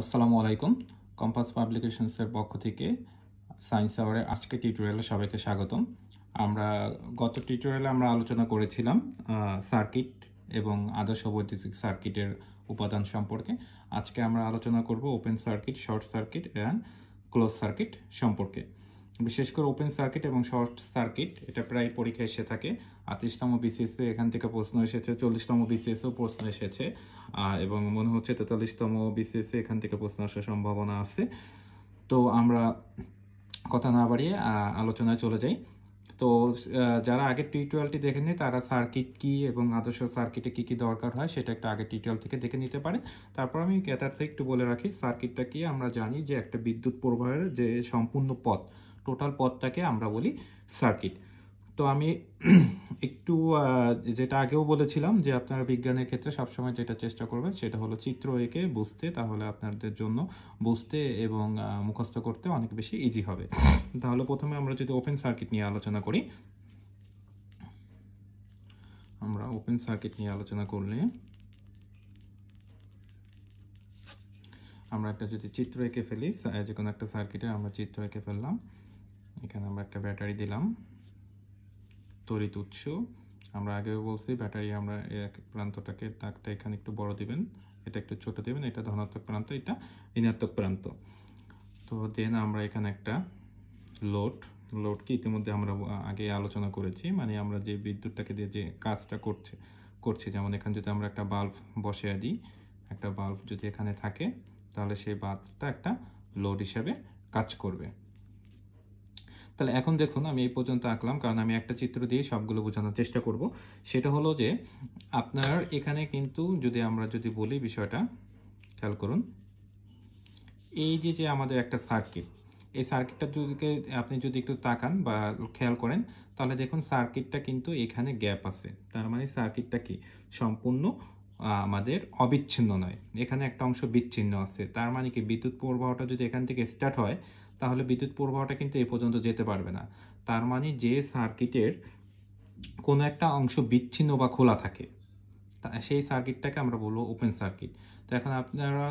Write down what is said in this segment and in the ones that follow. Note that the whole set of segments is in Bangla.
আসসালামু আলাইকুম কম্পাস পাবলিকেশনসের পক্ষ থেকে সায়েন্স আওয়ারের আজকে টিউটোরিয়ালে সবাইকে স্বাগতম আমরা গত টিউটোরিয়ালে আমরা আলোচনা করেছিলাম সার্কিট এবং আদর্শ বৈদ্যুতিক সার্কিটের উপাদান সম্পর্কে আজকে আমরা আলোচনা করব open circuit short circuit and close circuit সম্পর্কে বিশেষ করে ওপেন সার্কিট এবং শর্ট সার্কিট এটা প্রায় পরীক্ষা এসে থাকে আত্রিশতম বিসিএসে এখান থেকে প্রশ্ন এসেছে চল্লিশতম বিসিএসও প্রশ্ন এসেছে এবং মনে হচ্ছে তেতাল্লিশতম বিসিএসে এখান থেকে প্রশ্ন আসার সম্ভাবনা আছে তো আমরা কথা না বাড়িয়ে আলোচনায় চলে যাই তো যারা আগে টিউটোরিয়ালটি দেখে নিয়ে তারা সার্কিট কি এবং আদর্শ সার্কিটে কি কি দরকার হয় সেটা একটা আগে টুয়েলভ থেকে দেখে নিতে পারে তারপর আমি ক্যাথার্থে একটু বলে রাখি সার্কিটটা কি আমরা জানি যে একটা বিদ্যুৎ প্রবাহের যে সম্পূর্ণ পথ টোটাল পথটাকে আমরা বলি সার্কিট তো আমি একটু যেটা আগেও বলেছিলাম যে আপনারা বিজ্ঞানের ক্ষেত্রে সবসময় যেটা চেষ্টা করবেন সেটা হলো চিত্র এঁকে বুঝতে তাহলে আপনাদের জন্য বুঝতে এবং মুখস্থ করতে অনেক বেশি ইজি হবে তাহলে প্রথমে আমরা যদি ওপেন সার্কিট নিয়ে আলোচনা করি আমরা ওপেন সার্কিট নিয়ে আলোচনা করলে আমরা একটা যদি চিত্র এঁকে ফেলি যে কোনো একটা সার্কিটে আমরা চিত্র এঁকে ফেললাম এখানে আমরা একটা ব্যাটারি দিলাম তড়িৎ উৎস আমরা আগেও বলছি ব্যাটারি আমরা এক প্রান্তটাকে তাকটা এখানে একটু বড় দিবেন এটা একটু ছোট দিবেন এটা ধনাত্মক প্রান্ত এটা ঋণাত্মক প্রান্ত তো দেন আমরা এখানে একটা লোড লোড কি ইতিমধ্যে আমরা আগে আলোচনা করেছি মানে আমরা যে বিদ্যুৎটাকে দিয়ে যে কাজটা করছে করছে যেমন এখানে যদি আমরা একটা বাল্ব বসে দিই একটা বাল্ব যদি এখানে থাকে তাহলে সেই বাল্বটা একটা লোড হিসাবে কাজ করবে তাহলে এখন দেখুন আমি এই পর্যন্ত আঁকলাম কারণ আমি একটা চিত্র দিয়ে সবগুলো বোঝানোর চেষ্টা করব সেটা হলো যে আপনার এখানে কিন্তু যদি আমরা যদি বলি বিষয়টা খেয়াল করুন এই যে যে আমাদের একটা সার্কিট এই সার্কিটটা যদি আপনি যদি একটু তাকান বা খেয়াল করেন তাহলে দেখুন সার্কিটটা কিন্তু এখানে গ্যাপ আছে তার মানে সার্কিটটা কি সম্পূর্ণ আমাদের অবিচ্ছিন্ন নয় এখানে একটা অংশ বিচ্ছিন্ন আছে তার মানে কি বিদ্যুৎ প্রবাহটা যদি এখান থেকে স্টার্ট হয় তাহলে বিদ্যুৎ প্রবাহটা কিন্তু এ পর্যন্ত যেতে পারবে না তার মানে যে সার্কিটের কোনো একটা অংশ বিচ্ছিন্ন বা খোলা থাকে সেই সার্কিটটাকে আমরা বলবো ওপেন সার্কিট তো এখন আপনারা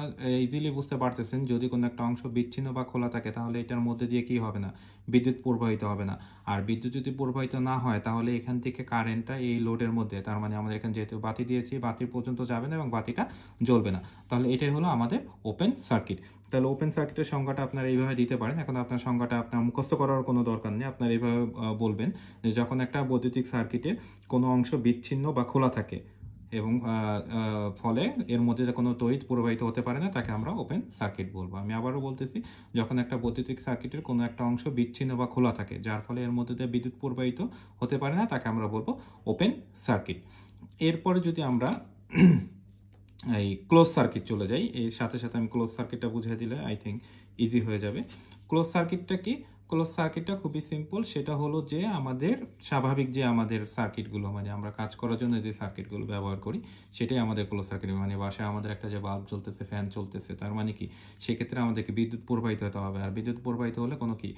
ইজিলি বুঝতে পারতেছেন যদি কোনো একটা অংশ বিচ্ছিন্ন বা খোলা থাকে তাহলে এটার মধ্যে দিয়ে কি হবে না বিদ্যুৎ প্রবাহিত হবে না আর বিদ্যুৎ যদি প্রবাহিত না হয় তাহলে এখান থেকে কারেন্টটা এই লোডের মধ্যে তার মানে আমাদের এখানে যেহেতু বাতি দিয়েছি বাতি পর্যন্ত যাবে না এবং বাতিটা জ্বলবে না তাহলে এটাই হলো আমাদের ওপেন সার্কিট তাহলে ওপেন সার্কিটের সংখ্যাটা আপনারা এইভাবে দিতে পারেন এখন আপনার সংখ্যাটা আপনার মুখস্থ করার কোনো দরকার নেই আপনার এইভাবে বলবেন যে যখন একটা বৈদ্যুতিক সার্কিটের কোনো অংশ বিচ্ছিন্ন বা খোলা থাকে এবং ফলে এর মধ্যে যে কোনো তড়িৎ প্রবাহিত হতে পারে না তাকে আমরা ওপেন সার্কিট বলবো আমি আবারও বলতেছি যখন একটা বৈদ্যুতিক সার্কিটের কোনো একটা অংশ বিচ্ছিন্ন বা খোলা থাকে যার ফলে এর মধ্যে বিদ্যুৎ প্রবাহিত হতে পারে না তাকে আমরা বলবো ওপেন সার্কিট এরপরে যদি আমরা এই ক্লোজ সার্কিট চলে যাই এর সাথে সাথে আমি ক্লোজ সার্কিটটা বুঝিয়ে দিলে আই থিঙ্ক ইজি হয়ে যাবে ক্লোজ সার্কিটটা কি ক্লোজ সার্কিটটা খুবই সিম্পল সেটা হলো যে আমাদের স্বাভাবিক যে আমাদের সার্কিটগুলো মানে আমরা কাজ করার জন্য যে সার্কিটগুলো ব্যবহার করি সেটাই আমাদের ক্লোজ সার্কিট মানে বাসায় আমাদের একটা যে বাল্ব চলতেছে ফ্যান চলতেছে তার মানে কি সেক্ষেত্রে আমাদেরকে বিদ্যুৎ প্রবাহিত হতে হবে আর বিদ্যুৎ প্রবাহিত হলে কোনো কি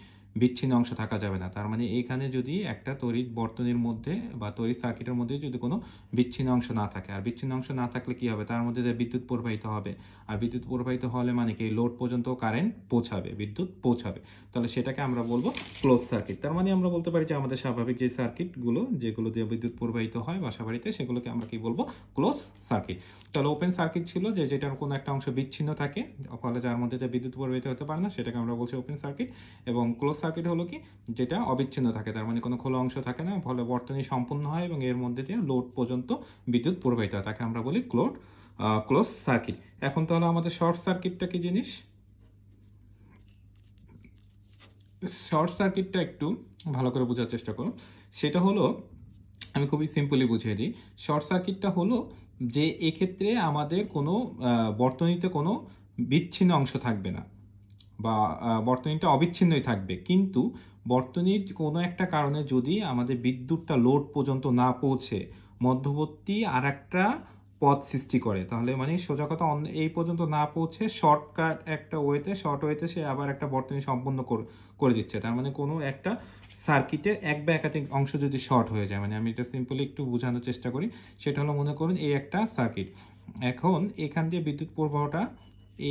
বিচ্ছিন্ন অংশ থাকা যাবে না তার মানে এইখানে যদি একটা তড়িৎ বর্তনীর মধ্যে বা তড়িৎ সার্কিটের মধ্যে যদি কোনো বিচ্ছিন্ন অংশ না থাকে আর বিচ্ছিন্ন অংশ না থাকলে কি হবে তার মধ্যে বিদ্যুৎ প্রবাহিত হবে আর বিদ্যুৎ প্রবাহিত হলে মানে কি লোড পর্যন্ত কারেন্ট পৌঁছাবে বিদ্যুৎ পৌঁছাবে তাহলে সেটাকে আমরা বলবো ক্লোজ সার্কিট তার মানে আমরা বলতে পারি যে আমাদের স্বাভাবিক যে সার্কিটগুলো যেগুলো দিয়ে বিদ্যুৎ প্রবাহিত হয় বাসা বাড়িতে সেগুলোকে আমরা কি বলবো ক্লোজ সার্কিট তাহলে ওপেন সার্কিট ছিল যে যেটার কোনো একটা অংশ বিচ্ছিন্ন থাকে ফলে যার মধ্যে বিদ্যুৎ প্রবাহিত হতে পারে না সেটাকে আমরা বলছি ওপেন সার্কিট এবং ক্লোজ সার্কিট হলো কি যেটা অবিচ্ছিন্ন থাকে তার মানে কোনো খোলা অংশ থাকে না ফলে বর্তনী সম্পূর্ণ হয় এবং এর মধ্যে দিয়ে লোড পর্যন্ত বিদ্যুৎ প্রবাহিত হয় তাকে আমরা বলি ক্লোড ক্লোজ সার্কিট এখন তাহলে আমাদের শর্ট সার্কিটটা কি জিনিস শর্ট সার্কিটটা একটু ভালো করে বোঝার চেষ্টা করুন সেটা হলো আমি খুবই সিম্পলি বুঝিয়ে দিই শর্ট সার্কিটটা হলো যে এক্ষেত্রে আমাদের কোনো বর্তনীতে কোনো বিচ্ছিন্ন অংশ থাকবে না বা বর্তনীটা অবিচ্ছিন্নই থাকবে কিন্তু বর্তনীর কোনো একটা কারণে যদি আমাদের বিদ্যুৎটা লোড পর্যন্ত না পৌঁছে মধ্যবর্তী আর একটা পথ সৃষ্টি করে তাহলে মানে সোজা কথা এই পর্যন্ত না পৌঁছে শর্টকাট একটা ওয়েতে শর্ট ওয়েতে সে আবার একটা বর্তনী সম্পন্ন করে দিচ্ছে তার মানে কোনো একটা সার্কিটের এক বা একাধিক অংশ যদি শর্ট হয়ে যায় মানে আমি এটা সিম্পলি একটু বোঝানোর চেষ্টা করি সেটা হলো মনে করুন এই একটা সার্কিট এখন এখান দিয়ে বিদ্যুৎ প্রবাহটা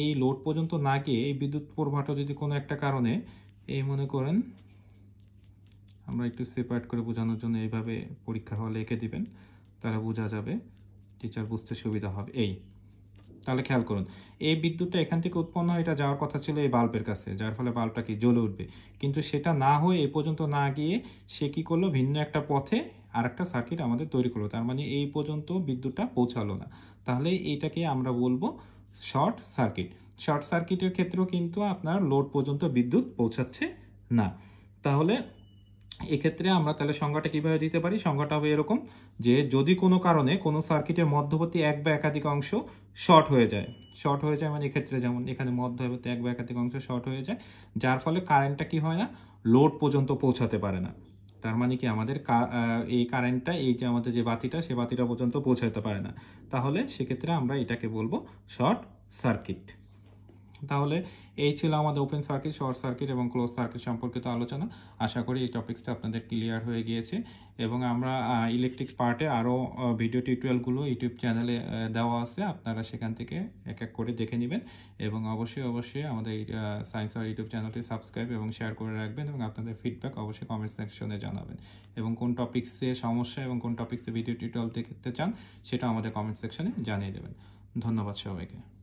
এই লোড পর্যন্ত না গিয়ে এই বিদ্যুৎ প্রবাহটা যদি কোনো একটা কারণে এই মনে করেন আমরা একটু সেপারেট করে বোঝানোর জন্য এইভাবে পরীক্ষার হলে এঁকে দিবেন তাহলে বোঝা যাবে টিচার বুঝতে সুবিধা হবে এই তাহলে খেয়াল করুন এই বিদ্যুৎটা এখান থেকে উৎপন্ন হয় এটা যাওয়ার কথা ছিল এই বাল্বের কাছে যার ফলে বাল্বটা কি জ্বলে উঠবে কিন্তু সেটা না হয়ে এ পর্যন্ত না গিয়ে সে কী করলো ভিন্ন একটা পথে আর একটা সার্কিট আমাদের তৈরি করলো তার মানে এই পর্যন্ত বিদ্যুৎটা পৌঁছালো না তাহলে এইটাকে আমরা বলবো শর্ট সার্কিট শর্ট সার্কিটের ক্ষেত্রেও কিন্তু আপনার লোড পর্যন্ত বিদ্যুৎ পৌঁছাচ্ছে না তাহলে এক্ষেত্রে আমরা তাহলে সংজ্ঞাটা কীভাবে দিতে পারি সংজ্ঞাটা হবে এরকম যে যদি কোনো কারণে কোনো সার্কিটের মধ্যবর্তী এক বা একাধিক অংশ শর্ট হয়ে যায় শর্ট হয়ে যায় মানে এক্ষেত্রে যেমন এখানে মধ্যবর্তী এক বা একাধিক অংশ শর্ট হয়ে যায় যার ফলে কারেন্টটা কি হয় না লোড পর্যন্ত পৌঁছাতে পারে না তার মানে কি আমাদের এই কারেন্টটা এই যে আমাদের যে বাতিটা সে বাতিটা পর্যন্ত পৌঁছাতে পারে না তাহলে সেক্ষেত্রে আমরা এটাকে বলবো শর্ট সার্কিট তাহলে এই ছিল আমাদের ওপেন সার্কিট শর্ট সার্কিট এবং ক্লোজ সার্কিট সম্পর্কিত আলোচনা আশা করি এই টপিক্সটা আপনাদের ক্লিয়ার হয়ে গিয়েছে এবং আমরা ইলেকট্রিক পার্টে আরও ভিডিও টিউটোরিয়ালগুলো ইউটিউব চ্যানেলে দেওয়া আছে আপনারা সেখান থেকে এক এক করে দেখে নেবেন এবং অবশ্যই অবশ্যই আমাদের সায়েন্স আর ইউটিউব চ্যানেলটি সাবস্ক্রাইব এবং শেয়ার করে রাখবেন এবং আপনাদের ফিডব্যাক অবশ্যই কমেন্ট সেকশনে জানাবেন এবং কোন টপিক্সে সমস্যা এবং কোন টপিক্সে ভিডিও টিউটোরিয়াল দেখতে চান সেটা আমাদের কমেন্ট সেকশনে জানিয়ে দেবেন ধন্যবাদ সবাইকে